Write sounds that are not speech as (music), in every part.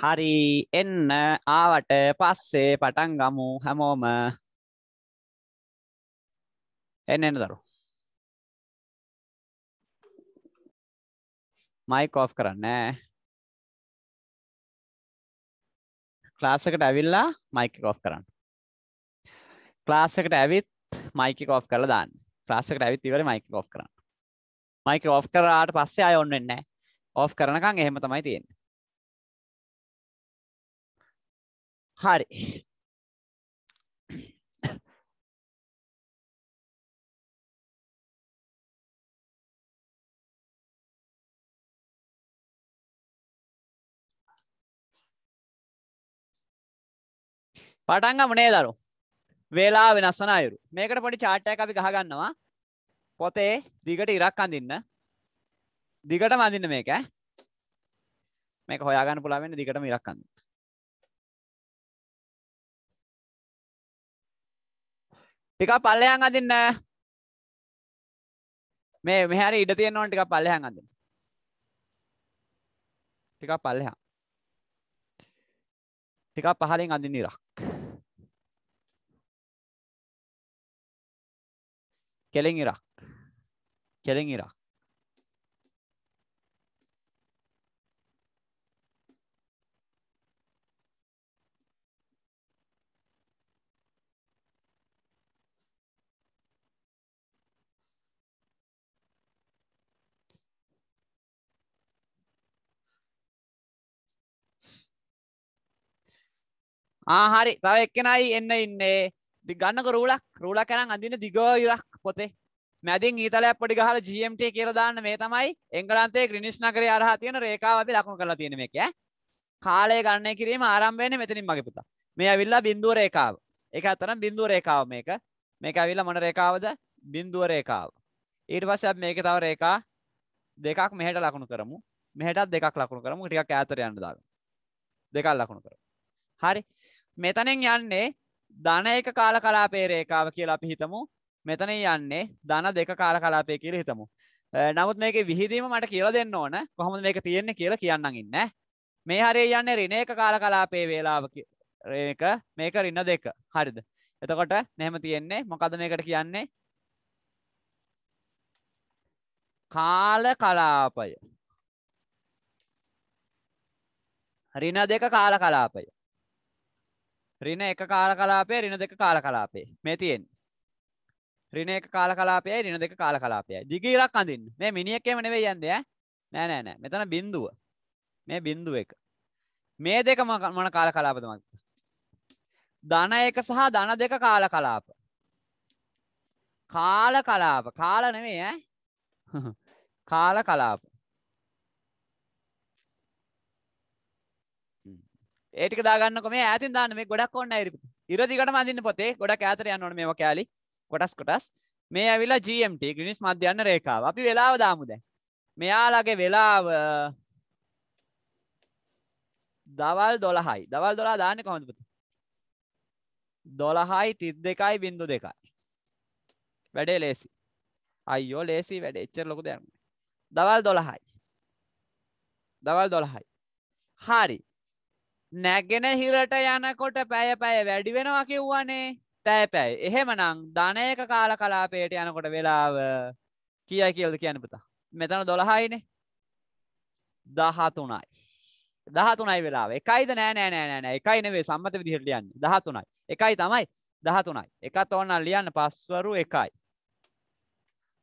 හරි එන්න ආවට පස්සේ පටන් ගමු හැමෝම එන්න එන්න දරු මයික් ඔෆ් කරන්න ක්ලාස් එකට ඇවිල්ලා මයික් එක ඔෆ් කරන්න ක්ලාස් එකට ඇවිත් මයික් එක ඔෆ් කරලා දාන්න ක්ලාස් එකට ඇවිත් ඉවරයි මයික් එක ඔෆ් කරන්න මයික් ඔෆ් කරාට පස්සේ ආයෙ ඔන් වෙන්නේ නැහැ ඔෆ් කරනකන් එහෙම තමයි තියෙන්නේ හරි. පටන්ගම නේ දරු වෙලා වෙනස් වන අයුරු මේකට පොඩි චාට්ටයක් අපි ගහගන්නවා පොතේ දිගට ඉරක් අඳින්න දිගට මඳින්න මේක මේක හොයාගන්න පුළාවෙන්න දිගටම ඉරක් අඳින්න ටිකක් පල්ලෙහාන් අදින්න මේ මෙහේ හරි ඉඩ තියෙනවා ටිකක් පල්ලෙහාන් අදින්න ටිකක් පල්ලෙහාන් ටිකක් පහලින් අඳින්න ඉරක් කෙලින් ඉරක් කෙලින් ඉරක් ආහරි තව එක්කෙනයි එන්න ඉන්නේ ගන්නක රූලක් රූලක් කරන් අඳින්න දිගෝ ඉරක් පොතේ මැදින් ඊතලයක් පොඩි ගහලා GMT කියලා දාන්න මේ තමයි එංගලන්තයේ ග්‍රීනිස් නගරය හරහා තියෙන රේඛාව අපි ලකුණු කරලා තියෙන මේක ඈ කාලය ගණනය කිරීම ආරම්භ වෙන්නේ මෙතනින් මගේ පුතා මේ ඇවිල්ලා බිඳුව රේඛාව ඒක අතරම බිඳුව රේඛාව මේක මේක ඇවිල්ලා මොන රේඛාවද බිඳුව රේඛාව ඊට පස්සේ අපි මේකේ තව රේඛා දෙකක් මෙහෙට ලකුණු කරමු මෙහෙටත් දෙකක් ලකුණු කරමු ටිකක් ඈතට යන්න දාගමු දෙකක් ලකුණු කරමු හරි මෙතනෙන් යන්නේ ධන එක කාල කලාපේ රේකාව කියලා අපි හිතමු මෙතන යන්නේ ධන දෙක කාල කලාපය කියල හිතමු නමුත් මේක විහිදීම මට කියල දෙන්න ඕන කොහොම මේක තියෙන්නේ කියලා කියන්න ඉන්න මේ හරේ යන්නේ රින එක කාල කලාපේ වේලාව එක මේක රින්න දෙක හරිද එතකොට මෙහෙම තියෙන්නේ මොකද මේකට කියන්නේ කාල කලාපය රින දෙක කාල කලාපය රින එක කාල කලාපය රින දෙක කාල කලාපේ මේ තියෙන් රින එක කාල කලාපය රින දෙක කාල කලාපය දිගීරක් අඳින් මේ මිනිියක්කෙම නෙවෙයි යන්ද නෑ නෑනෑ මෙතන බින්දුව මේ බින්දුව එක මේ දෙක මොන කාල කලාපදමක් ධන එක සහ ධන දෙක කාල කලාප කාල කලාප කාල නෙවේ ඇ කාල කලාප ඒටික දාගන්නක මේ ඇතින් දාන්න මේ ගොඩක් ඔන්න ඉරිපි ඉරදිකට මඳන්න පොතේ ගොඩක් ඇතර යන්නන මේ කෑලි කොටස් කොටස් මේ ඇවිලා ජMT ගිනිස් මධ්‍යන්න රේකාව අපි වෙලාව දාමුද මෙයාලගේ වෙලාව දවල් දොළහයි දවල් දොලා දාන්න කොමඳපුත දොළහයි තිත් දෙකයි බින්දු දෙකයි වැඩේ ලේසි අයිෝ ලේසි වැඩ එච්චර ලොකු දෙයන්න දවල් දොළහයි දවල් දොළහයි හරි නැගෙන හිරට යනකොට පැය පැය වැඩි වෙනවා කිව්වනේ පැය පැයි එහෙමනම් ධනයක කාල කලාපයට යනකොට වෙලාව කියයි කියලද කියන පුතා මෙතන දොළහයිනේ දහතුනයි දහතුනයි වෙලාව එකයිද නෑ නෑ නෑ නෑ එකයි නෙවේ සම්මත විදිහට ලියන්න දහතුනයි එකයි තමයි දහතුනයි එකත් ඕන්න ලියන්න පස්වරු එකයි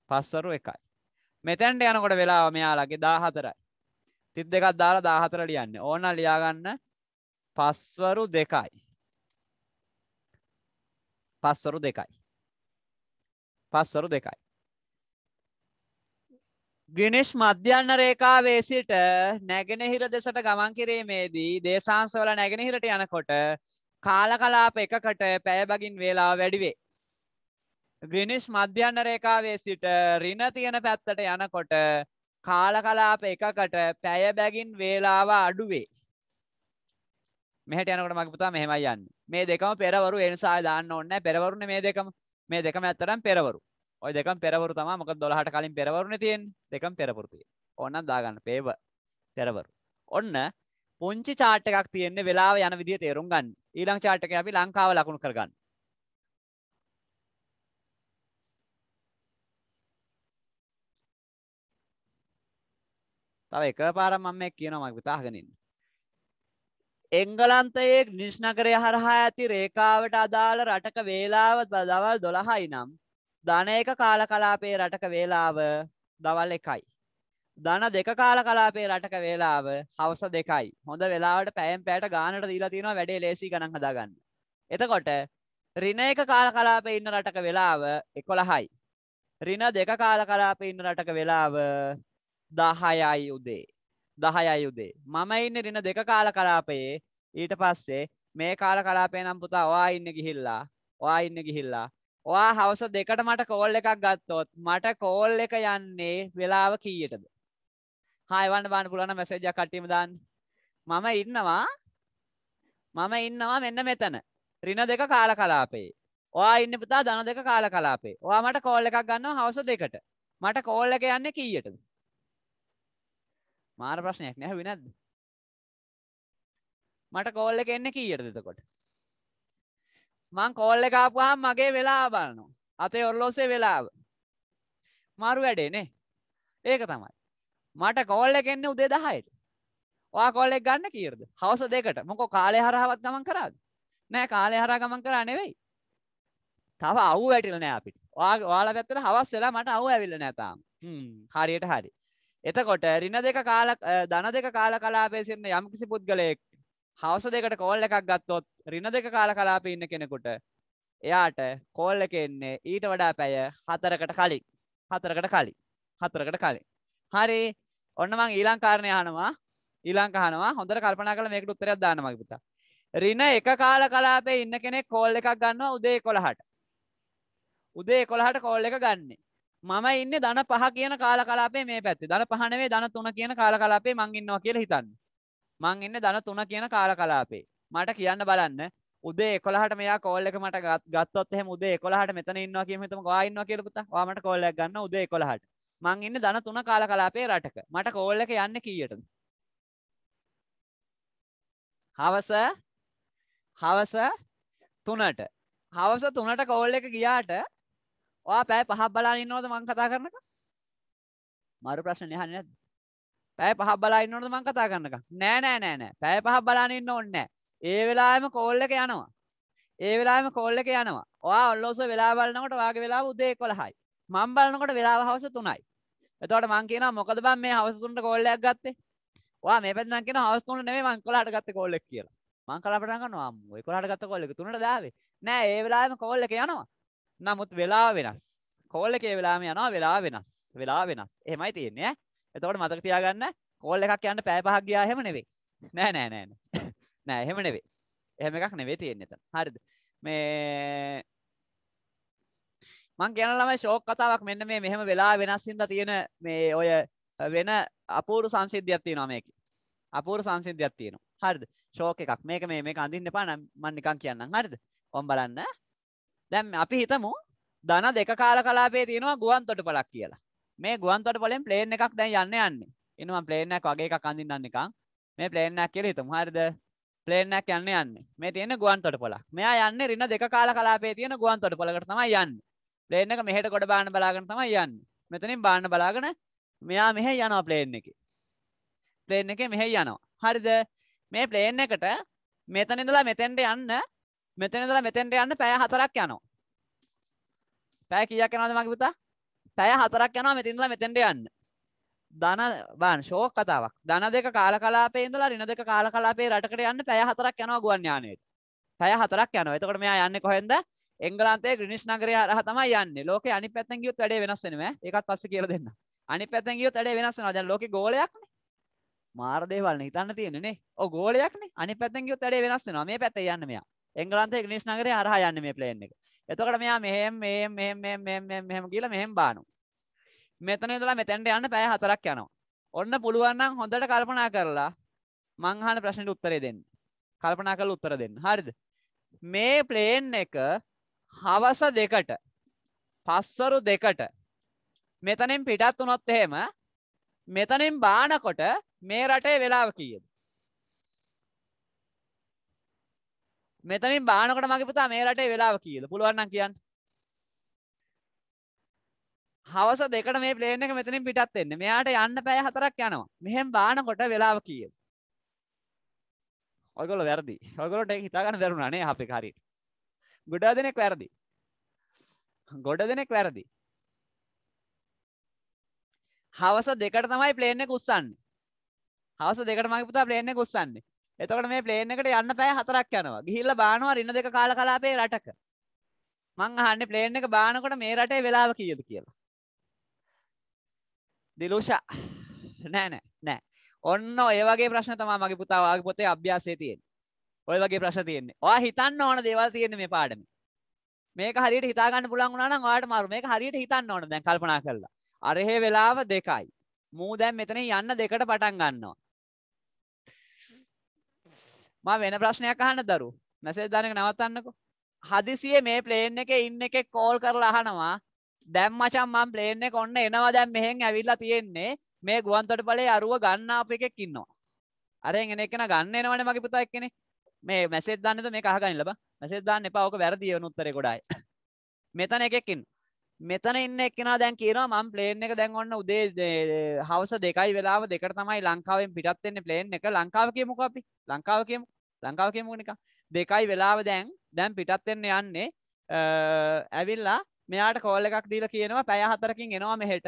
පස්වරු එකයි මෙතැන්ට යනකොට වෙලාව මෙයාලගේ දාහතරයි තිත් දෙකක් දාලා දාහතර ලියන්න ඕන ලියාගන්න පස්වරු දෙකයි. පස්වරු දෙකයි. පස්වරු දෙකයි. ග්‍රිනිෂ් මධ්‍යන්න රේකාවේ සිට නැගෙනහිර දෙසට ගමන් කිරීමේදී දේශාංශවල නැගෙනහිරට යනකොට කාල කලාප එකකට පැයබගින් වේලා වැඩිවේ. ග්‍රිනිෂ් මධ්‍යන්න රේකාවේ සිට රින තියෙන පැත්තට යනකොට කාල කලාප එකකට පැයබැගින් වේලාව අඩුවේ. මෙහට යනකට මගේ පුතා මෙහෙමයි යන්නේ. මේ දෙකම පෙරවරු ඒ නිසා දාන්න ඕනේ නැහැ. පෙරවරුනේ මේ දෙකම. මේ දෙකම ඇත්තටම පෙරවරු. ওই දෙකම පෙරවරු තමයි. මොකද 12ට කලින් පෙරවරුනේ තියෙන්නේ. දෙකම පෙරවරු තියෙන්නේ. ඕනනම් දාගන්න. පේව පෙරවරු. ඔන්න පුංචි chart එකක් තියෙන්නේ වෙලාව යන විදිය තේරුම් ගන්න. ඊළඟ chart එකේ අපි ලංකාව ලකුණු කරගන්න. තව එකපාරක් මම මේ කියනවා මගේ පුතා අහගෙන ඉන්න. එංගලන්තයේ නිශ්නකරය හරහා ඇති රේකාවට අදාළ රටක වේලාව දවල් දොළහයි නම් ධන එක කාල කලාපේ රටක වේලාව දවල් එකයි. ධන දෙක කාල කලාපේ රටක වේලාව හවස දෙකයි හොඳ වෙලාවට පැෑම් පෑට ගානට දීලා තියෙනවා වැඩේ ලේසි ගනන් හදාගන්න. එතකොට රින එක කාල කලාපේ ඉන්න රටක වේලාව එකොළහයි. රින දෙක කාල කලාපේ ඉන්න රටක වේලාව දහයයි උදේ. දහය අයුදේ මම ඉන්න රින දෙක කාල කලාපයේ ඊට පස්සේ මේ කාල කලාපේ නම් පුතා ඔයා ඉන්න ගිහිල්ලා ඔයා ඉන්න ගිහිල්ලා ඔයා හවස දෙකට මට කෝල් එකක් ගත්තොත් මට කෝල් එක යන්නේ වෙලාව කීයටද හයවන්න බාන්න පුලන මැසේජ කට්ටිම දාන්න මම ඉන්නවා මම ඉන්නවා මෙන්න මෙතන රින දෙක කාල කලාපේ ඔයා ඉන්න පුතා දන දෙක කාල කලාපේ ඔයා මට කෝල් එකක් ගන්නවා හවස දෙකට මට කෝල් එක යන්නේ කීයටද මාර ප්‍රශ්නයක් නැහ වෙනද මට කෝල්ල එක එන්න කීයට දෙතකොට මං කෝල්ල කාපුහම් මගේ වෙලා බලනවා අතේ ඔරලෝසේ වෙලාව මාරු වැඩේනේ ඒක තමයි මට කෝල්ල එක එන්න උදේ දහයට ඔයා කොල්ලෙක් ගන්න කියරද හවස දෙකට මොකෝ කාලය හරහවත් ගමන් කරාද නෑ කාලය හරහා ගමන් කරා නෙවෙයි තව අව් වැටිල නෑ අපිට ඔයාලා පැත්තට හවස් වෙලා මට අව් ඇවිල්ල නෑ තාම හරියට හරි එතකොට රින දෙක කාල ධන දෙක කාල කලාපේ සිටින යම්කිසි පුද්ගලයෙක් හවස දෙකට කෝල් එකක් ගත්තොත් රින දෙක කාල කලාපේ ඉන්න කෙනෙකුට එයාට කෝල් එක එන්නේ ඊට වඩා පැය හතරකට කලින් හතරකට කලින් හතරකට කලින් හරි ඔන්න මං ඊළඟ කාරණේ අහනවා ඊළඟ අහනවා හොඳට කල්පනා කරලා මේකට උත්තරයක් දාන්න මගේ පුතා රින එක කාල කලාපේ ඉන්න කෙනෙක් කෝල් එකක් ගන්නවා උදේ 11ට උදේ 11ට කෝල් එක ගන්නේ මම ඉන්න දන පහ කියන කාල කලාපේ මේ පැත්තේ දන පහනවේ දන තුන කියන කාල කලාපේ මං ඉන්නවා කියලා හිතන්න. මං ඉන්න දන තුන කියන කාල කලාපේ. මට කියන්න බලන්න උදේ 11ට මෙයා කෝල් එක මට ගත්තොත් එහෙම උදේ 11ට මෙතන ඉන්නවා කියමු හිතමුකෝ ආ ඉන්නවා කියලා පුතා. ඔයා මට කෝල් එකක් ගන්න උදේ 11ට. මං ඉන්න දන තුන කාල කලාපේ රටක. මට කෝල් එක යන්නේ කීයටද? හවස හවස තුනට. හවස තුනට කෝල් එක ගියාට ඔයා පැය පහක් බලා ඉන්නවද මං කතා කරනක මරු ප්‍රශ්න යහන්න නැද පැය පහක් බලා ඉන්නවද මං කතා කරනක නෑ නෑ නෑ නෑ පැය පහක් බලාගෙන ඉන්න ඕනේ නෑ ඒ වෙලාවෙම කෝල් එක යනවා ඒ වෙලාවෙම කෝල් එක යනවා ඔයා ඔල්ලෝස වෙලා බලනකොට ඔයාගේ වෙලාව උදේ 11යි මං බලනකොට වෙලාව හවස 3යි එතකොට මං කියනවා මොකද බං මේ හවස 3ට කෝල් එකක් ගත්තේ ඔයා මේ පැත්තෙන් කියනවා හවස් 3 නෙමෙයි මං 11ට ගත්ත කෝල් එක කියලා මං කලබල කරනවා අම්මෝ 11ට ගත්ත කෝල් එක 3ට දාවේ නෑ ඒ වෙලාවෙම කෝල් එක යනවා නමුත් වෙලා වෙනස්. කෝල් එකේ වෙලාම යනවා වෙලා වෙනස්. වෙලා වෙනස්. එහෙමයි තියෙන්නේ ඈ. එතකොට මතක තියාගන්න කෝල් එකක් යන්න පැය පහක් ගියා එහෙම නෙවෙයි. නෑ නෑ නෑ නෑ. නෑ එහෙම නෙවෙයි. එහෙම එකක් නෙවෙයි තියෙන්නේ එතන. හරිද? මේ මං කියන ළමයි ෂෝක් කතාවක් මෙන්න මේ මෙහෙම වෙලා වෙනස් හින්දා තියෙන මේ ඔය වෙන අපූරු සංසිද්ධියක් තියෙනවා මේකේ. අපූරු සංසිද්ධියක් තියෙනවා. හරිද? ෂෝක් එකක්. මේක මේ මේක අඳින්න එපා නම් මම නිකන් කියන්නම්. හරිද? ඔම් බලන්න. දැම් අපි හිතමු දන දෙක කාල කලාපේ තියෙනවා ගුවන් තොට පලක් කියලා මේ ගුවන් තොට පලෙන් ප්ලේන් එකක් දැන් යන්න යන්න එනවා ප්ලේනක් වගේ එකක් අඳින්න එකක් මේ ප්ලේනක් කියල හිතම හරිද ප්ලේනක් යන්න යන්න මේ තියෙන ගුවන් තොට පොලක් මෙයා යන්න රින්න දෙක කාල කලාපේ තියෙන ගුවන් තොට පොලකට තමයි යන්න ප්ලේන එක මෙහෙට කොට බාන බලාගෙන තමයි යන්න මෙතනින් බාන්න බලාගෙන මෙයා මෙහෙ යනවා ප්ලේන් එක ප්ලේන් එක මෙහෙ යනවා හරිද මේ ප්ලේන් එකට මෙතනින්දලා මෙතැන්ට යන්න මෙතන ඉඳලා මෙතෙන්ට යන්න පැය 4ක් යනවා. පැය කීයක් යනවද මගේ පුතා? පැය 4ක් යනවා මෙතන ඉඳලා මෙතෙන්ට යන්න. ධන බාන ෂෝක් කතාවක්. ධන දෙක කාල කලාපේ ඉඳලා ඍණ දෙක කාල කලාපේ රටකට යන්න පැය 4ක් යනවා ගුවන් යානයේට. පැය 4ක් යනවා. එතකොට මෙයා යන්නේ කොහෙන්ද? එංගලන්තයේ ග්‍රීනිස් නගරය හරහා තමයි යන්නේ. ලෝකේ අනිත් පැත්තෙන් ගියොත් වැඩේ වෙනස් වෙනවා. ඒකත් පස්සේ කියලා දෙන්න. අනිත් පැත්තෙන් ගියොත් වැඩේ වෙනස් වෙනවා. දැන් ලෝකේ ගෝලයක්නේ. මාර දේවල් නේ හිතන්න තියෙන්නේ නේ. ඔව් ගෝලයක්නේ. අනිත් පැත්තෙන් ගියොත් වැඩේ වෙනස් වෙනවා. මේ පැත්තේ යන්න මෙයා. එංගලන්ත ඉගනිස් නගරේ හරහා යන්න මේ ප්ලේන් එක. එතකොට මෙයා මෙහෙම මෙහෙම මෙහෙම මෙහෙම මෙහෙම මෙහෙම මෙහෙම කියලා මෙහෙම බානවා. මෙතන ඉඳලා මෙතෙන්ට යන්න පැය හතරක් යනවා. ඔන්න පුළුවන් නම් හොඳට කල්පනා කරලා මං අහන ප්‍රශ්නෙට උත්තරේ දෙන්න. කල්පනා කරලා උත්තර දෙන්න. හරිද? මේ ප්ලේන් එක හවස දෙකට පස්වරු දෙකට මෙතනින් පිටත් වුණොත් එහෙම මෙතනින් බානකොට මේ රටේ වෙලාව කීයද? මෙතනින් බානකොට මගේ පුතා මේ රටේ වෙලාව කීයද? පුළුවන් නම් කියන්න. හවස දෙකට මේ ප්ලේන් එක මෙතනින් පිටත් වෙන්නේ. මෙයාට යන්න පැය 4ක් යනවා. මෙහෙන් බානකොට වෙලාව කීයද? ඔයගොල්ලෝ වැරදි. ඔයගොල්ලෝට ඒක හිතා ගන්න දරුණා නේ අපේ හරියට. ගොඩා දෙනෙක් වැරදි. ගොඩ දෙනෙක් වැරදි. හවස දෙකට තමයි ප්ලේන් එක උස්සන්නේ. හවස දෙකට මගේ පුතා ප්ලේන් එක උස්සන්නේ. එතකොට මේ ප්ලේන් එකට යන්න පැය හතරක් යනවා. ගිහිල්ලා බානවා රින දෙක කාල කලාපේ රටක. මං අහන්නේ ප්ලේන් එක බානකොට මේ රටේ වෙලාව කීයද කියලා. දිලුෂා නෑ නෑ නෑ ඔන්න ඔය වගේ ප්‍රශ්න තමයි මගේ පුතා වාගේ පොතේ අභ්‍යාසයේ තියෙන්නේ. ඔය වගේ ප්‍රශ්න තියෙන්නේ. ඔයා හිතන්න ඕන දේවල් තියෙන්නේ මේ පාඩමේ. මේක හරියට හිතා ගන්න පුළුවන් වුණා නම් ඔයාලට මාරු. මේක හරියට හිතන්න ඕන දැන් කල්පනා කරලා. අරහේ වෙලාව දෙකයි. මූ දැන් මෙතන යන්න දෙකට පටන් ගන්නවා. මම වෙන ප්‍රශ්නයක් අහන්න දරු මැසේජ් දාන එක නවත්තන්නකෝ හදිසියේ මේ ප්ලේන් එකේ ඉන්න එකෙක් කෝල් කරලා අහනවා දැන් මචං මම ප්ලේන් එක ඔන්න එනවා දැන් මෙහෙන් ඇවිල්ලා තියෙන්නේ මේ ගුවන්තොටුපළේ අරුව ගන්න ආපු එකෙක් ඉන්නවා අරෙන් එන එකන ගන්න එනවනේ මගේ පුතා එක්කනේ මේ මැසේජ් දාන්නද මේක අහගන්න ලබා මැසේජ් දාන්න එපා ඕක වැරදි වෙන උත්තරේ ගොඩායි (laughs) මෙතන එකෙක් ඉන්නවා මෙතන ඉන්න එක්ෙන දැන් කියනවා මම් ප්ලේන් එක දැන් ඔන්න උදේ හවස දෙකයි වෙලාව දෙකට තමයි ලංකාවෙන් පිටත්වෙන්නේ ප්ලේන් එක ලංකාව කියමුක අපි ලංකාව කියමු ලංකාව කියමුණ එක දෙකයි වෙලාව දැන් දැන් පිටත්වෙන්න යන්නේ ඇවිල්ලා මෙයාට කෝල් එකක් දීල කියනවා පැය හතරකින් එනවා මෙහෙට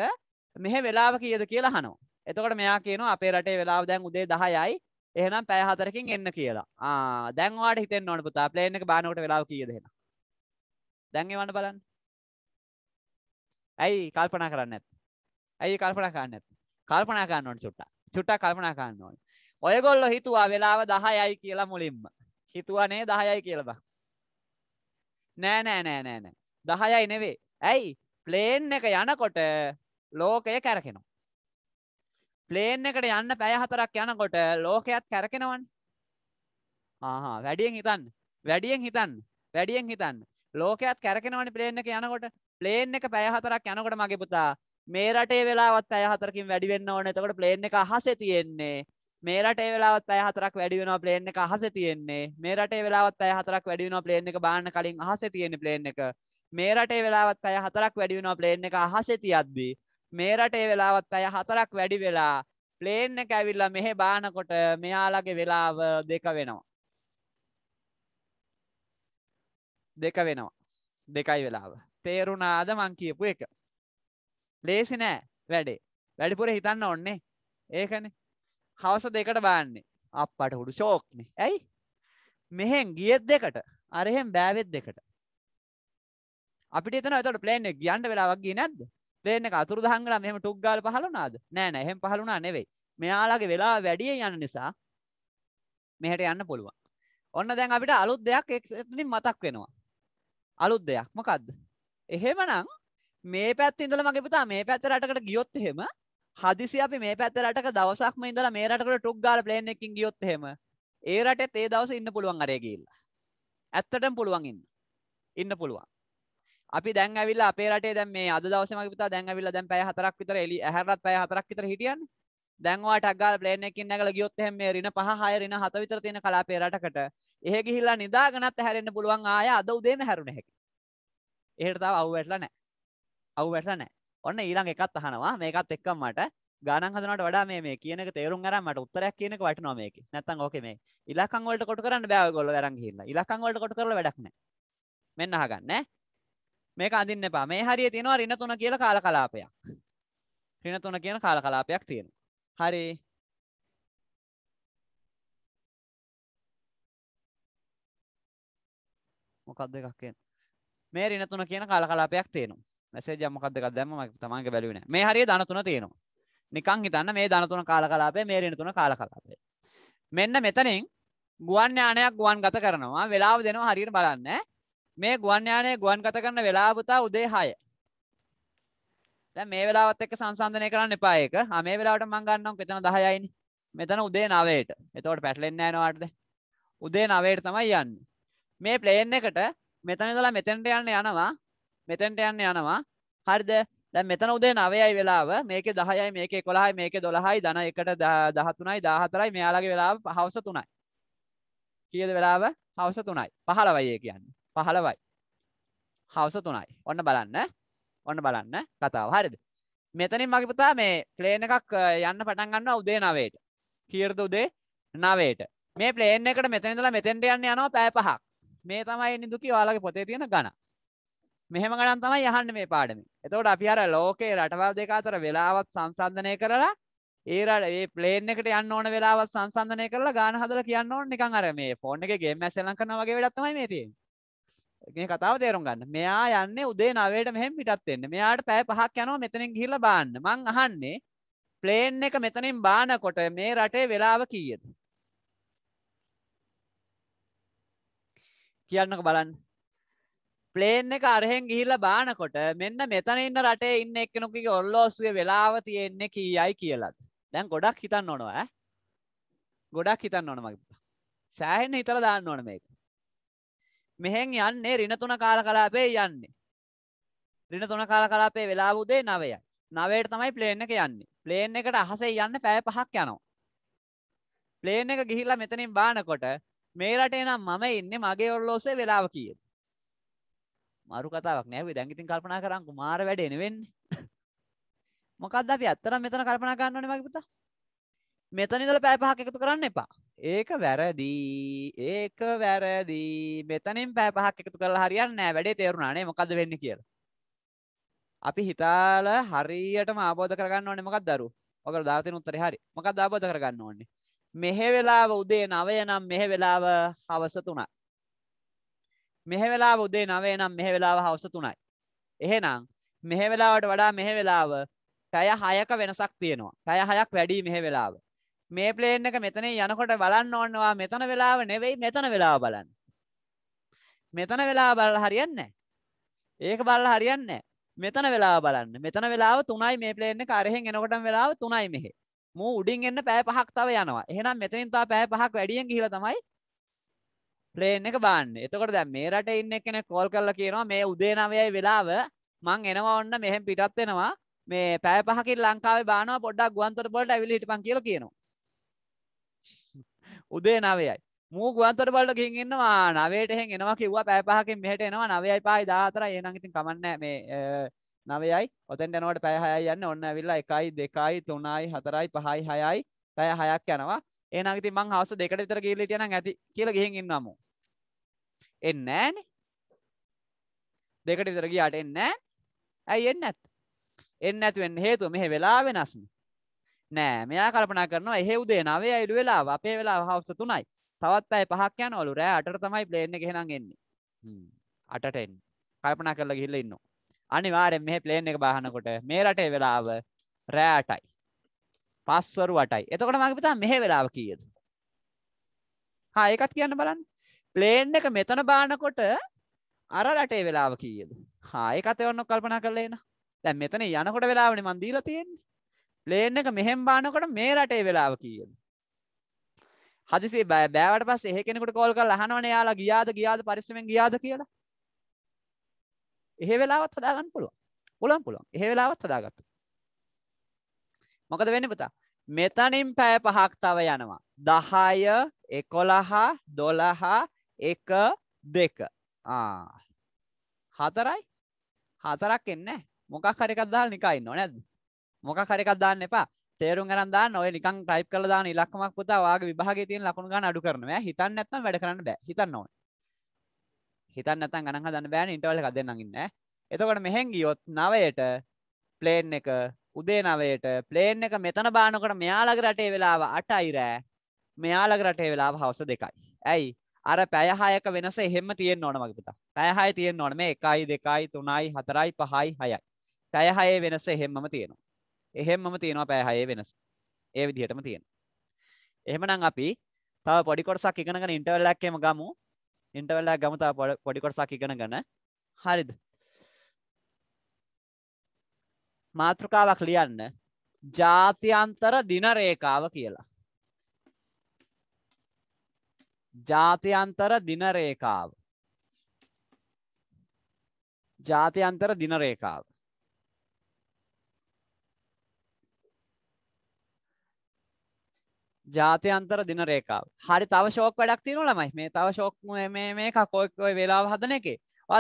මෙහෙ වෙලාව කියද කියලා හනෝ එතකට මෙයා කියනවා අපේ රටේ වෙලාව දැන් උදේ දහයයි එහෙනම් පැය හතරකින් එන්න කියලා දැන්වාට හිතෙන් නොන පුතා ප්ලේන් එක බානකට වෙලාව කියදෙන දැන්ගේ වන්න බලන්න ඇයි කල්පනා කරන්න ඇත් ඇයි කල්පනා කරන්න ඇත් කල්පනා කරන්න ඕන චුට්ටක් චුට්ටක් කල්පනා කරන්න ඕන ඔයගොල්ලෝ හිතුවා වෙලාව 10යි කියලා මුලින්ම හිතුවා නේ 10යි කියලා බං නෑ නෑ නෑ නෑ නෑ 10යි නෙවෙයි ඇයි ප්ලේන් එක යනකොට ලෝකය කැරකෙනවා ප්ලේන් එකට යන්න පැය හතරක් යනකොට ලෝකයත් කැරකෙනවනේ ආහා වැඩියෙන් හිතන්න වැඩියෙන් හිතන්න වැඩියෙන් හිතන්න ලෝකයත් කැරකෙනවනේ ප්ලේන් එක යනකොට ප්ලේන් එක පැය හතරක් යනකොට මගේ පුතා මේ රටේ වෙලාවත් පැය හතරකින් වැඩි වෙන්න ඕනේ. එතකොට ප්ලේන් එක අහසේ තියෙන්නේ. මේ රටේ වෙලාවත් පැය හතරක් වැඩි වෙනවා ප්ලේන් එක අහසේ තියෙන්නේ. මේ රටේ වෙලාවත් පැය හතරක් වැඩි වෙනවා ප්ලේන් එක බාන්න කලින් අහසේ තියෙන්නේ ප්ලේන් එක. මේ රටේ වෙලාවත් පැය හතරක් වැඩි වෙනවා ප්ලේන් එක අහසේ තියද්දී මේ රටේ වෙලාවත් පැය හතරක් වැඩි වෙලා ප්ලේන් එක ඇවිල්ලා මෙහෙ බානකොට මෙයාලගේ වෙලාව දෙක වෙනවා දෙක වෙනවා දෙකයි වෙලාව තේරුණාද මං කියපු එක ලේසි නෑ වැඩේ වැඩිපුර හිතන්න ඔන්නේ ඒකනේ හවස දෙකට බාන්නේ අපට හුඩු ශෝක්නේ ඇයි මෙහෙන් ගියත් දෙකට අරහෙම් බෑවෙත් දෙකට අපිට එතන ඇතට ප්ලේන් එක ගියන්න වෙලාවක් ගියේ නැද්ද ප්ලේන් එක අතුරු දහන් ගලා මෙහෙම ටුක් ගාලා පහළුණාද නෑ නෑ එහෙම පහළුණා නෙවෙයි මෙයාලගේ වෙලාව වැඩියෙන් යන නිසා මෙහෙට යන්න පුළුවන් ඔන්න දැන් අපිට අලුත් දෙයක් එක්සෙප්ටින් මතක් වෙනවා අලුත් දෙයක් මොකද්ද එහෙමනම් මේ පැත් ඉඳල මගේ පුතා මේ පැත්ත රටකට ගියොත් එහෙම හදිසි අපි මේ පැත්ත රටක දවසක්ම ඉඳලා මේ රටකට ටොක් ගාලා ප්ලේන් එකකින් ගියොත් එහෙම ඒ රටෙත් ඒ දවසේ ඉන්න පුළුවන් අරය ගිහිල්ලා. ඇත්තටම පුළුවන් ඉන්න. ඉන්න පුළුවන්. අපි දැන් ඇවිල්ලා අපේ රටේ දැන් මේ අද දවසේ මගේ පුතා දැන් ඇවිල්ලා දැන් පැය 4ක් විතර එළි ඇහැරලත් පැය 4ක් විතර හිටියන්නේ. දැන් ඔයාට අක් ගාලා ප්ලේන් එකකින් නැගලා ගියොත් එහෙම මේ රින 5 6 රින 7 විතර තියෙන කලාපේ රටකට එහෙ ගිහිල්ලා නිදාගෙනත් ඇහැරෙන්න පුළුවන් ආය අද උදේම හැරුණ හැකි. එහෙටතාව අව්වැටලා නෑ අව්වැටලා නෑ ඔන්න ඊළඟ එකත් අහනවා මේකත් එක්කම මට ගානන් හදනට වඩා මේ මේ කියන එක තේරුම් අරන් මට උත්තරයක් කියන එක වටිනවා මේකේ නැත්තම් ඕකේ මේ ඉලක්කම් වලට කොට කරන්න බෑ ඔයගොල්ලෝ අරන් ගිහිල්ලා ඉලක්කම් වලට කොට කරලා වැඩක් නෑ මෙන්න අහගන්න ඈ මේක අඳින්න එපා මේ හරිය තියෙනවා ඍණ 3 කියලා කාල කලාපයක් ඍණ 3 කියන කාල කලාපයක් තියෙනවා හරි මොකක්ද එකක් කියන්නේ මේ රිනතුන කියන කාලකලාපයක් තියෙනවා මැසේ ජමකක්දක් දැම තමන්ගේ බැලුවන මේ හරි ධනතුන තියෙනවා නිකං හිතන්න මේ ධනතුන කාලකලාපේ මේ රිනතුන කාලකලාපේ මෙන්න මෙතනින් ගුවන් ඥානයක් ගුවන් ගත කරනවා වෙලාව දෙනවා හරියට බලන්න මේ ගුවන් ඥානය ගුවන් ගත කරන වෙලාවතා උදේ හය මේ වෙලාවත් එක්ක සංසන්ධනය කරන්න එපායක මේ වෙලාවට මංගන්නම් එතන දහයයිනි මෙතන උදේ නවයට එතවට පැටලෙන්න යනවාටද උදේ නවයට තමයි යන්න මේ ප්ලේන් එකට මෙතන ඉඳලා මෙතෙන්ට යන්න යනවා මෙතෙන්ට යන්න යනවා හරිද දැන් මෙතන උදේ 9යි වෙලාව මේකේ 10යි මේකේ 11යි මේකේ 12යි ධන 1ට 13යි 14යි මෙයාලගේ වෙලාව හවස 3යි කීයද වෙලාව හවස 3යි 15යි ඒ කියන්නේ 15යි හවස 3යි ඔන්න බලන්න ඔන්න බලන්න කතාව හරිද මෙතනින් මගේ පුතා මේ ප්ලේන් එකක් යන්න පටන් ගන්නවා උදේ 9ට කීයද උදේ 9ට මේ ප්ලේන් එකට මෙතන ඉඳලා මෙතෙන්ට යන්න යනවා පැය 5ක් මේ තමයි නිදුකි ඔයාලගේ පොතේ තියෙන ගණ මෙහෙම ගණන් තමයි යහන්න මේ පාඩම එතකොට අපි අර ලෝකේ රටවල් දෙක අතර වෙලාවත් සංසන්ධනය කරලා ඒරට ඒ පලේන් එකට යන්න ඕන වෙලාවත් සංසන්ධනය කරලා ගාන හදල කියන්න ඕන නිකන් අර මේ ෆෝන් එක ගේම ඇසලං කරන වගේ වැඩත්තමයි මේ තියෙන්නේ මේ කතාව තේරුම් ගන්න මෙයා යන්නේ උදේ නවයට මෙහෙම පිටත් එන්න මෙයාට පැය පහක් යනවා මෙතනින් ගිහිල්ලා බාන්න මං අහන්නේ ප්ලේන් එක මෙතනින් බානකොට මේ රටේ වෙලාව කීයද කියන්නක බලන්න ප්ලේන් එක අරහෙන් ගිහිල්ල බානකොට මෙන්න මෙතන ඉන්න රටේ ඉන්න එක්කෙනුකගේ ඔල්ලෝසුගේ වෙලාව තියෙන්නේ කියයි කියලත් දැන් ගොඩක් හිතන්න ඕනවා ගොඩක් හිතන්න ඕන මගේ සෑහෙන්න හිතර දාන්න ඕන මේක මෙහෙන් යන්නේ රිනතුන කාල කලාපේ යන්නේ රිනතුන කාල කලාපේ වෙලාබුදේ නවයයි නවයට තමයි ප්ලේන් එක යන්නේ ප්ලේන් එකට අහසේ යන්න පැය පහක් යනවා ප්ලේන් එක ගිහිල්ලා මෙතනින් බානකොට මේ රටේ නම් මම ඉන්නේ මගේ ඔල්ලෝසේ වෙලාව කියේ. මරු කතාවක් නෑ ඔය දැන් ඉතින් කල්පනා කරන්කෝ මාර වැඩේ නෙවෙන්නේ. මොකද්ද අපි ඇත්තටම මෙතන කල්පනා ගන්න ඕනේ මගේ පුතා? මෙතන ඉඳලා පැය පහක් එකතු කරන්න එපා. ඒක වැරදි. ඒක වැරදි. මෙතනින් පැය පහක් එකතු කරලා හරියන්නේ නෑ. වැඩේ තේරුණා නේ මොකද්ද වෙන්නේ කියලා. අපි හිතාල හරියටම ආබෝධ කරගන්න ඕනේ මොකක්ද දරු? ඔකට දාලා තියෙන උත්තරේ හරි. මොකක්ද ආබෝධ කරගන්න ඕනේ? මෙහෙ වෙලාව උදේ නවය නම් මෙහෙ වෙලාව හවස තුනයි. මෙහෙ වෙලාව උදේ නවය නම් මෙහෙ වෙලාව හවස තුනයි. එහෙනම් මෙහෙ වෙලාවට වඩා මෙහෙ වෙලාව පැය හයක වෙනසක් තියෙනවා. පැය හයක් වැඩි මෙහෙ වෙලාව. මේ ප්ලේන් එක මෙතන යනකොට බලන්න ඕන්නවා මෙතන වෙලාව නෙවෙයි මෙතන වෙලාව බලන්න. මෙතන වෙලාව බලලා හරියන්නේ නැහැ. ඒක බලලා හරියන්නේ නැහැ. මෙතන වෙලාව බලන්න. මෙතන වෙලාව 3යි මේ ප්ලේන් එක අරහෙන් එනකොටම වෙලාව 3යි මෙහෙ. මූ උඩින් එන්න පෑ පහක් තව යනවා. එහෙනම් මෙතනින් තව පෑ පහක් වැඩියෙන් ගිහිලා තමයි ප්ලේන් එක බාන්නේ. එතකොට දැන් මේ රටේ ඉන්න එක්කෙනෙක් කෝල් කරලා කියනවා මේ උදේ 9යි වෙලාව මං එනවා ඔන්න මෙහෙන් පිටත් වෙනවා. මේ පෑ පහකින් ලංකාවේ බානවා පොඩ්ඩක් ගුවන්තොට වලට ඇවිල්ලා හිටපන් කියලා කියනවා. (laughs) උදේ 9යි. මූ ගුවන්තොට වලට ගිහින් එනවා 9ට එහෙන් එනවා කිව්වා පෑ පහකින් මෙහෙට එනවා 9යි 5යි 14යි. එහෙනම් ඉතින් කමන්නේ මේ නවයයි ඔතෙන්ට යනවට පැය හයයි යන්න ඔන්න ඇවිල්ලා එකයි දෙකයි තුනයි හතරයි පහයි හයයි පැය හයක් යනවා එහෙනම් ඉතින් මං හවස දෙකට විතර ගිහිල්ලා හිටියා නම් ඇති කියලා ගිහින් ඉන්නමු එන්නේ නැහනේ දෙකට විතර ගියාට එන්නේ නැහැ ඇයි එන්නේ නැත් එන්නේ නැතු වෙන්න හේතුව මෙහෙ වෙලා වෙනස්නේ නෑ මෙයා කල්පනා කරනවා එහෙ උදේ 9 අයිළු වෙලාව අපේ වෙලාව හවස 3යි තවත් පැය 5ක් යනවලු රෑ 8ට තමයි ප්ලේන් එක එහෙනම් එන්නේ හ්ම් 8ට එන්නේ කල්පනා කරලා ගිහිල්ලා ඉන්නවා අනිවාරෙන් මෙහ ප්ලේන් එක බාහනකොට මේ රටේ වෙලාව රෑටයි පස්වරු වටයි එතකොට මගපතා මෙහ වෙලාව කියද හා ඒකත් කියන්න බලන්න ප්ලේන් එක මෙතන බානකොට අර රටේ වෙලාව කියද හායකත ඔන්න කල්පනා කරලේන දැන් මෙතන යනකොට වෙලාවනි මන්දීල තියෙන්නේ ප්ලේන් එක මෙහෙම් බානකොට මේ රටේ වෙලාව කියද හදිසේ බෑ බෑවට පස් එහෙ කෙනෙකුට කෝල් කල් අහනවන යාලා ගියාද ගියාද පරිස්සමෙන් ගියාද කියලා එහෙ වෙලාවත් හදාගන්න පුළුවන්. පුළුවන් පුළුවන්. එහෙ වෙලාවත් හදාගත්තු. මොකද වෙන්නේ පුතා? මෙතනින් පැය පහක් තව යනවා. 10 11 12 1 2. ආ. හතරයි. හතරක් එන්නේ නැහැ. මොකක් හරි එකක් දාලා නිකන් ඉන්නව නේද? මොකක් හරි එකක් දාන්න එපා. තේරුම් ගන්න දාන්න ඔය නිකන් ටයිප් කරලා දාන ඉලක්කමක් පුතා ඔයාගේ විභාගයේ තියෙන ලකුණු ගන්න අඩු කරනවා. හිතන්න නැත්නම් වැඩ කරන්න බෑ. හිතන්න ඕනේ. හිතන්න නැතන් ගණන් හදන්න බෑන ඉන්ටවල් එකක් දෙන්නම් ඉන්න එතකොට මෙහෙන් ගියොත් නවයට ප්ලේන් එක උදේ නවයට ප්ලේන් එක මෙතන බානකොට මෙයාලගේ රටේ වෙලාව අටයි රෑ මෙයාලගේ රටේ වෙලාව හවස දෙකයි ඇයි අර පැයහායක වෙනස එහෙම තියෙන් ඕන මගේ පුතා පැයහාය තියෙන් ඕන මේ එකයි දෙකයි තුනයි හතරයි පහයි හයයි පැයහයේ වෙනස එහෙම්මම තියෙනවා එහෙම්මම තියෙනවා පැයහයේ වෙනස ඒ විදිහටම තියෙන එහෙමනම් අපි තව පොඩි කොටසක් ඉගෙනගෙන ඉන්ටර්වල් එකක් එම ගමු ඉන්ටවල්ලා ගමතා පොඩිකොටසක් ඉගෙන ගන හරිද මාතෘකාවක් ලියන්න ජාතියන්තර දිනරේකාව කියලා ජාතියන්තර දිනරේකාව ජාතියන්තර දිනරේකාව ජාතයන්තර දින රේකාව හරි තව ශෝක් වැඩක් තියනු ළමයි මේ තව ශෝක් මේ කකෝක්කොයි වෙලා හදන එක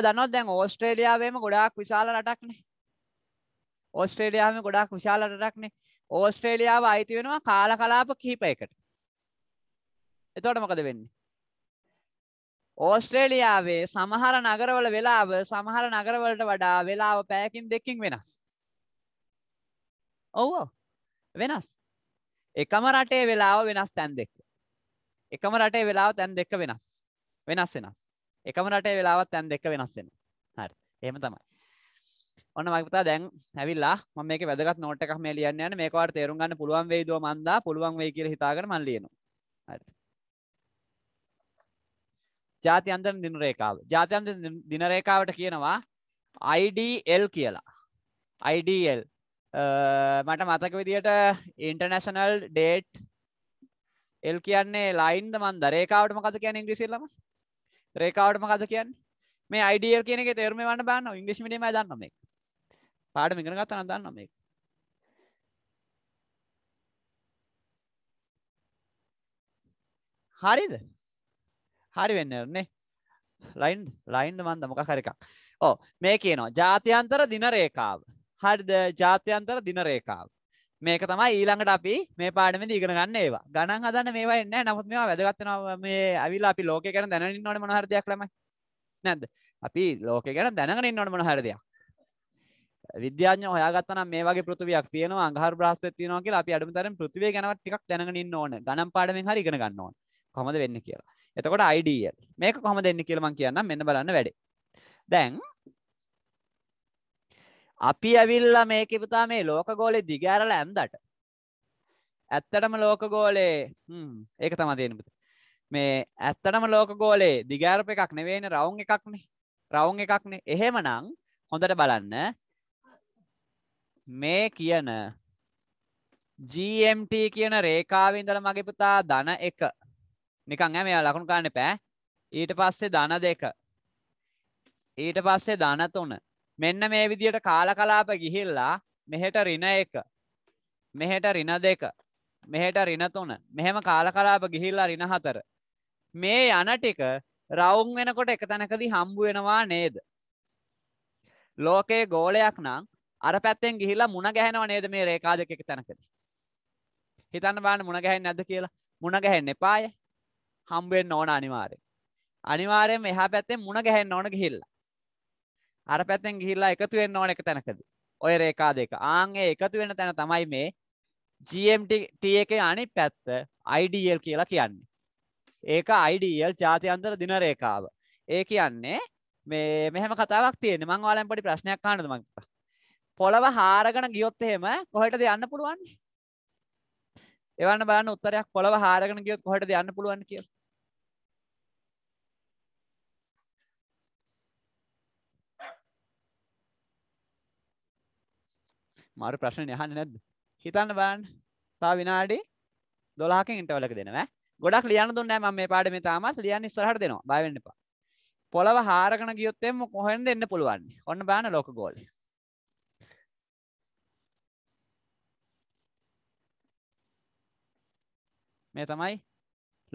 දනොත් දැන් ඕස්ට්‍රේලියාවේම ගොඩාක් විශාල රටක්නේ ඕස්ට්‍රේලියාවම ගොඩාක් විශාල රටක්නේ ඕස්ට්‍රේලියාව අයිති වෙනවා කාල කලාප කිහිප එකට එතවට මොකද වෙන්නේ ඕස්ට්‍රේලියාවේ සමහර නගරවල වෙලාව සමහර නගරවලට වඩා වෙලාව පෑකින් දෙකින් වෙනස් ඔවෝ වෙනස් එකම රටේ වෙලාව වෙනස් තැන් දෙක්ක. එකම රටේ වෙලාව තැන් දෙක වෙනස් වෙනස් වෙනස්. එකම රටේ වෙලාවත් තැන් දෙක වෙනස් වෙන. හරි. එහෙම තමයි. ඔන්න මගේ පුතා දැන් ඇවිල්ලා මම මේකේ වැදගත් නෝට් එකක් මේ ලියන්න යන්නේ. මේක ඔයාලට තේරුම් ගන්න පුළුවන් වෙයිද මන්දා පුළුවන් වෙයි කියලා හිතාගෙන මම ලියනවා. හරි. ජාත්‍යන්තර දින රේඛාව. ජාත්‍යන්තර දින රේඛාවට කියනවා IDL කියලා. IDL මට මතක විදිට ඉන්ටර්නැශනල් ඩේට් එල් කියන්නේ ලයින්ද මන්ද රේකාවට මකත කියන ඉංග්‍රිසිල්ලම රේකාවට මකත කියන්න මේ අයිඩියල් කියනෙ තෙරම වන්න බන්න ඉංග්‍රිස් මිටම දන්නම පාඩ මිගෙන ගතන දන්නම හරිද හරි වෙන්නනේ ලයින් ලයින්ද මන්ද මොක හරිකක් ඕ මේ කියනවා ජාතියන්තර දින රේකාව හරිද ජාත්‍යන්තර දින රේකාව මේක තමයි ඊළඟට අපි මේ පාඩමෙන් ඉගෙන ගන්න ඒවා ගණන් හදන්න මේවා එන්නේ නැහැ නමුත් මේවා වැදගත් වෙනවා මේ ඇවිල්ලා අපි ලෝකය ගැන දැනගෙන ඉන්න ඕනේ මොන හරි දෙයක් ළමයි නැද්ද අපි ලෝකය ගැන දැනගෙන ඉන්න ඕනේ මොන හරි දෙයක් විද්‍යාඥ හොයාගත්තනම් මේ වගේ පෘථිවියක් තියෙනවා අඟහරු බ්‍රහස්පතියක් තියෙනවා කියලා අපි අඩුමතරම් පෘථිවිය ගැනවත් ටිකක් දැනගෙන ඉන්න ඕන. ගණන් පාඩමෙන් හරි ඉගෙන ගන්න ඕන. කොහොමද වෙන්නේ කියලා. එතකොට IDEAL. මේක කොහොමද එන්නේ කියලා මම කියන්නම් මෙන්න බලන්න වැඩේ. දැන් අපි ඇවිල්ලා මේක පුතා මේ ලෝක ගෝලේ දිගෑරලා ඇන්දට. ඇත්තටම ලෝක ගෝලේ ඒක තමයි තියෙන පුතා. මේ ඇත්තටම ලෝක ගෝලේ දිගෑරප එකක් නෙවෙයිනේ රවුම් එකක්නේ. රවුම් එකක්නේ. එහෙමනම් හොඳට බලන්න මේ කියන GMT කියන රේකාව ඉඳලා මගේ පුතා ධන 1 නිකන් ඈ මෙයා ලකුණු ගන්න එපා ඊට පස්සේ ධන 2 ඊට පස්සේ ධන 3 මෙන්න මේ විදියට කාලකලාප ගිහිල්ලා මෙහෙට රින එක මෙහෙට රින දෙක මෙහෙට රින තුන මෙහෙම කාලකලාප ගිහිල්ලා රින හතර මේ යන ටික රවුම් වෙනකොට එක තැනකදී හම්බු වෙනවා නේද ලෝකයේ ගෝලයක් නම් අර පැත්තෙන් ගිහිලා මුණ ගැහෙනව නේද මේ රේඛා දෙක එක තැනකදී හිතන්න බලන්න මුණ ගැහෙන්නේ නැද්ද කියලා මුණ ගැහෙන්න එපාය හම්බ වෙන්න ඕන අනිවාර්යෙන් අනිවාර්යෙන් එහා පැත්තෙන් මුණ ගැහෙන්න ඕන ගිහිල්ලා අර පැත්තෙන් ගිහිල්ලා එකතු වෙන්න ඕන එක තැනකදී. ඔය රේඛා දෙක. ආන් ඒ එකතු වෙන තැන තමයි මේ GMT එකේ අනිත් පැත්ත IDL කියලා කියන්නේ. ඒක IDL ජාත්‍යන්තර දින රේඛාව. ඒ කියන්නේ මේ මෙහෙම කතාවක් තියෙන්නේ. මං ඔයාලෙන් පොඩි ප්‍රශ්නයක් අහන්නද මං කතා. පොළව හාරගෙන ගියොත් එහෙම කොහෙටද යන්න පුළුවන්? එවන්න බලන්න උත්තරයක් පොළව හාරගෙන ගියොත් කොහෙටද යන්න පුළුවන් කියලා. මරු ප්‍රශ්න යහන්න නැද්ද හිතන්න බන් තා විනාඩි දොලාහකින් ඉන්ටවලක දෙනවා ගොඩක් ලියන්න දුන්නේ නැහැ මම මේ පාඩමේ තාමත් ලියන්න ඉස්සරහට දෙනවා බය වෙන්න එපා පොළව හාරගෙන ගියොත් එම්ම කොහෙන්ද එන්න පුළුවන් ඔන්න බලන්න ලෝක ගෝලේ මේ තමයි